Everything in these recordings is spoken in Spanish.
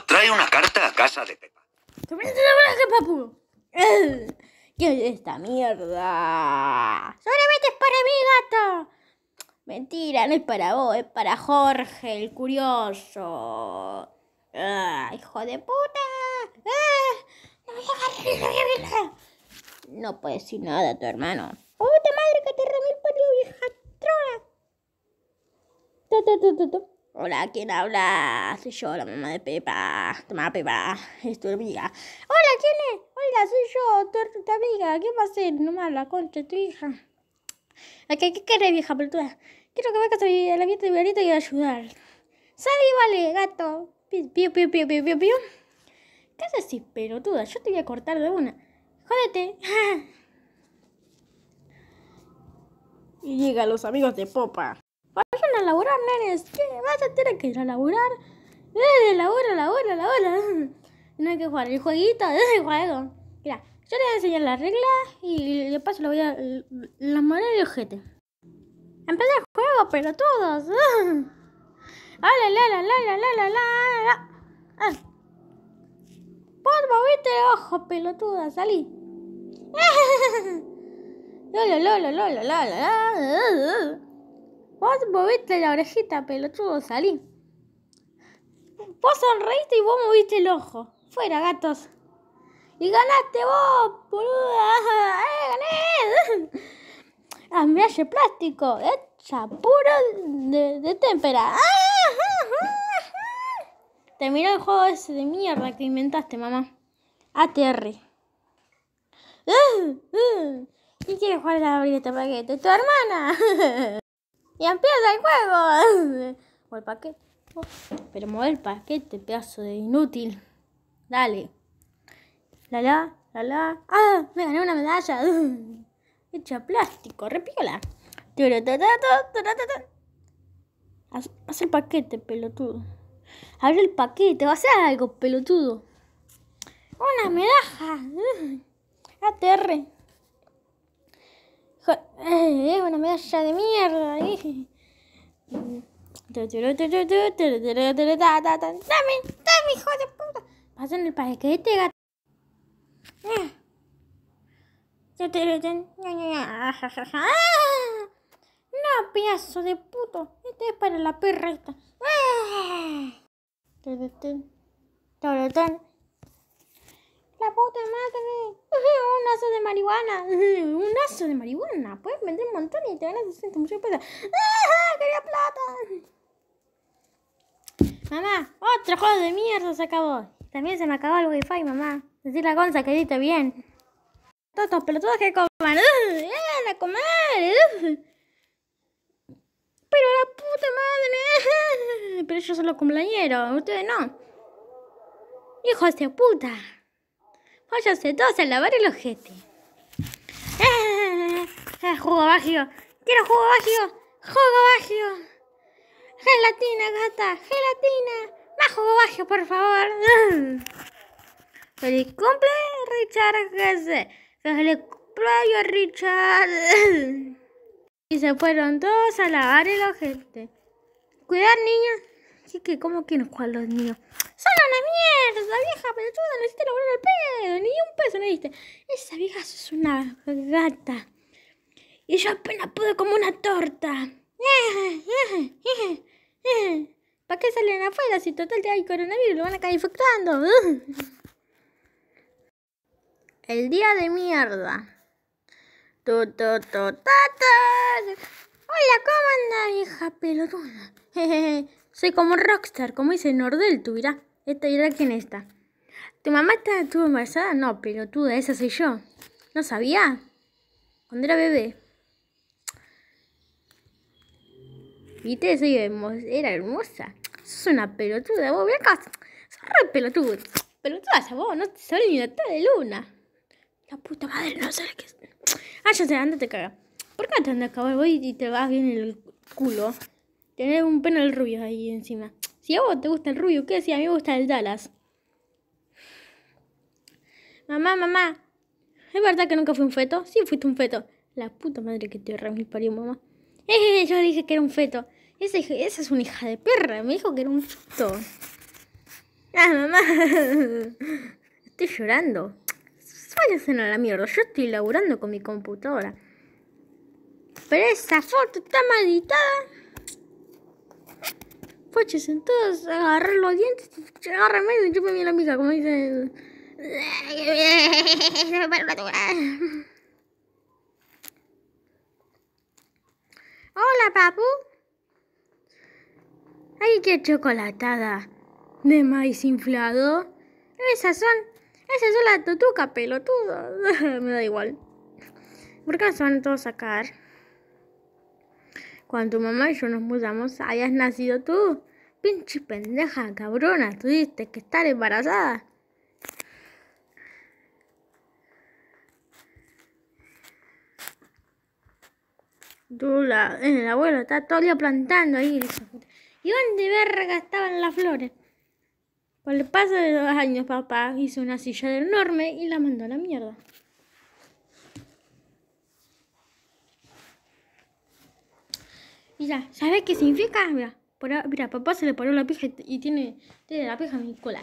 trae una carta a casa de Pepa. Papu! Eh, ¿Qué es esta mierda? ¡Solamente es para mi gato! Mentira, no es para vos, es para Jorge, el curioso. Ah, ¡Hijo de puta! Ah, ¡No puedes decir nada a tu hermano. ¡Puta madre que te remil por vieja Hola, ¿quién habla? Soy yo, la mamá de Pepa. Toma, Pepa, es tu amiga. Hola, ¿quién es? Hola, soy yo, tu, amiga. ¿Qué va a hacer? No la concha, tu hija. qué, querés, vieja pelotuda? Quiero que vayas a la vida de Violeta y a ayudar. Sale y vale, gato. Pío pío pío pío pío piu. ¿Qué haces, así, pelotuda? Yo te voy a cortar de una. Jódete. y llegan los amigos de Popa. Vayan a laburar, nenes. ¿Qué? Vas a tener que ir a laburar. Eh, labura, labura, labura. No hay que jugar el jueguito, el juego. Mira, yo les voy a enseñar las reglas y de paso lo voy a las maneras de ojete. Empieza el juego, pero todos. Ah, la la la la la la la ah. Vos moviste ojo, pelotuda, salí. la la lola, la la la. Vos moviste la orejita, pelotudo, salí. Vos sonreíste y vos moviste el ojo. Fuera, gatos. Y ganaste vos, boluda. ¡Eh, gané! Ah, plástico, hecha puro de, de témpera. te Terminó el juego ese de mierda que inventaste, mamá. ATR. ¿Quién quiere jugar a la brilleta este paquete? ¡Tu hermana! y empieza el juego. o el paquete. pero mover el paquete, pedazo de inútil. Dale. La la, la la. ¡Ah! Me gané una medalla. Hecha plástico, repiola. Haz, el paquete, pelotudo. Abre el paquete, va a hacer algo, pelotudo. Una medalla. aterre Es eh, una medalla de mierda. Dame, dame, hijo de puta. Pasan el paquete, gato. No, pedazo de puto. Este es para la perrita. Ah un aso de marihuana. Un aso de marihuana. Puedes vender un montón y te ganas 60 muchos mucho quería plata! Mamá, otro juego de mierda se acabó. También se me acabó el wifi, mamá. Decir la gonza que edite bien. Todos pelotudos que coman. ¡Ven a comer! Pero la puta madre. Pero yo solo cumpleañero, ustedes no. Hijos de puta. Váyanse todos a lavar el ojete. Eh, eh, jugo vagio! ¡Jugo vagio! ¡Gelatina, gata! ¡Gelatina! ¡Más jugo vagio, por favor! ¡Feliz cumple, Richard! ¡Feliz cumpleaños, Richard! y se fueron todos a lavar el ojete. Cuidar, niña! así que como que no juegan los míos? ¡Son una mierda, vieja pelotuda! No hiciste lograr el pedo, ni un peso no diste. Esa vieja es una gata. Y yo apenas pude como una torta. ¿Para qué salen afuera si total te hay coronavirus? Lo van a caer infectando. El día de mierda. Hola, ¿cómo anda, vieja pelotuda? Soy como un rockstar, como dice Nordel, tú mirá. Esta que quién está. ¿Tu mamá está, estuvo embarazada? No, pero tú esa soy yo. ¿No sabía? Cuando era bebé. ¿Viste? Soy hermosa. Era hermosa. Sos una pelotuda, vos, a acá. Sos re pelotuda. Pelotuda ya vos, no te salen ni la de luna. La puta madre, no sabes qué es. Ah, ya sé, andate caga. ¿Por qué te andas a cagar? Voy y te vas bien el culo. Tener un el rubio ahí encima. Si a vos te gusta el rubio, ¿qué decía? a mí me gusta el Dallas. Mamá, mamá. ¿Es verdad que nunca fui un feto? Sí, fuiste un feto. La puta madre que te mi parió, mamá. Eh, eh, eh yo dije que era un feto. Esa, es una hija de perra. Me dijo que era un feto. Ah, mamá. Estoy llorando. Váyanse a la mierda. Yo estoy laburando con mi computadora. Pero esa foto está maldita. Poches, entonces agarré los dientes, agárrame y chupé bien la misa, como dice. Hola, papu. ¡Ay, qué chocolatada! ¿De maíz inflado? Esas son. Esas son las tutucas pelotudas Me da igual. ¿Por qué no se van todos a sacar? Cuando tu mamá y yo nos mudamos, hayas nacido tú. Pinche pendeja, cabrona, tuviste que estar embarazada. Tú, la, eh, el abuelo está todo el día plantando ahí. ¿Y dónde verga estaban las flores? Con el paso de dos años, papá hizo una silla enorme y la mandó a la mierda. Mira, ¿sabes qué significa? Mira, mira papá se le paró la pija y tiene, la pija en mi cola.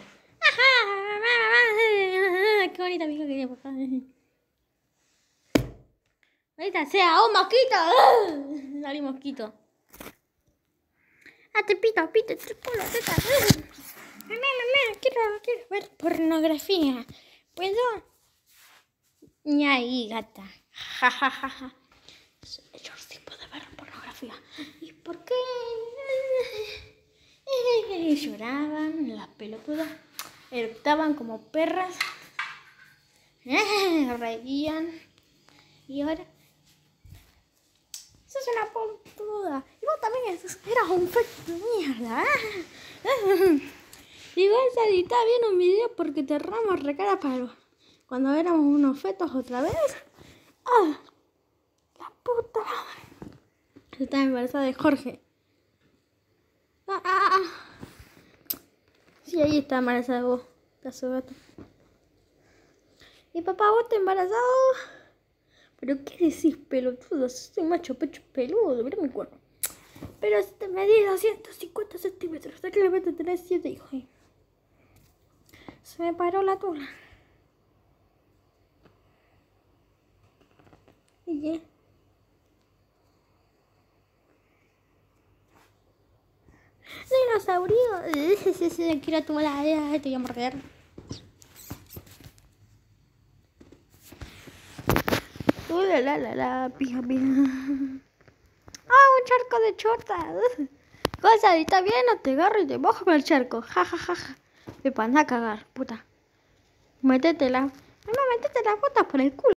¡Qué bonita pija que tiene papá! Ahorita sea un mosquito. ¡Ah! Salí mosquito. Ah, te pito, pito, te pito! ¡Mamá, teta. Mamá, mamá, quiero, quiero ver pornografía. ¿Puedo? ¡Ni ahí, gata. Ja, ja, ja, ja. ¿Y por qué lloraban las pelotudas? Eruptaban como perras, reían y ahora... Eso es una puntuda Y vos también eras un feto de mierda. Y vas bien un video porque te ramos recara palo. Cuando éramos unos fetos otra vez. ¡Ah! ¡La puta está embarazada de Jorge. Ah, ah, ah, sí, ahí está embarazada vos, Y papá, vos te embarazado. Pero qué decís, pelotudo, soy macho pecho peludo, mira mi cuerpo. Pero este medí 250 centímetros, meto tenés 7 hijo Se me paró la tula. Y ya. dinosaurio. Quiero tomar la idea, te voy a morder. la la la pija, pija. ¡Ah, un charco de chota! Cosa, está bien, no te agarro y te bajo con el charco. Ja, ja, ja, ja. Me van a cagar, puta. Métetela. No, métete las botas por el culo.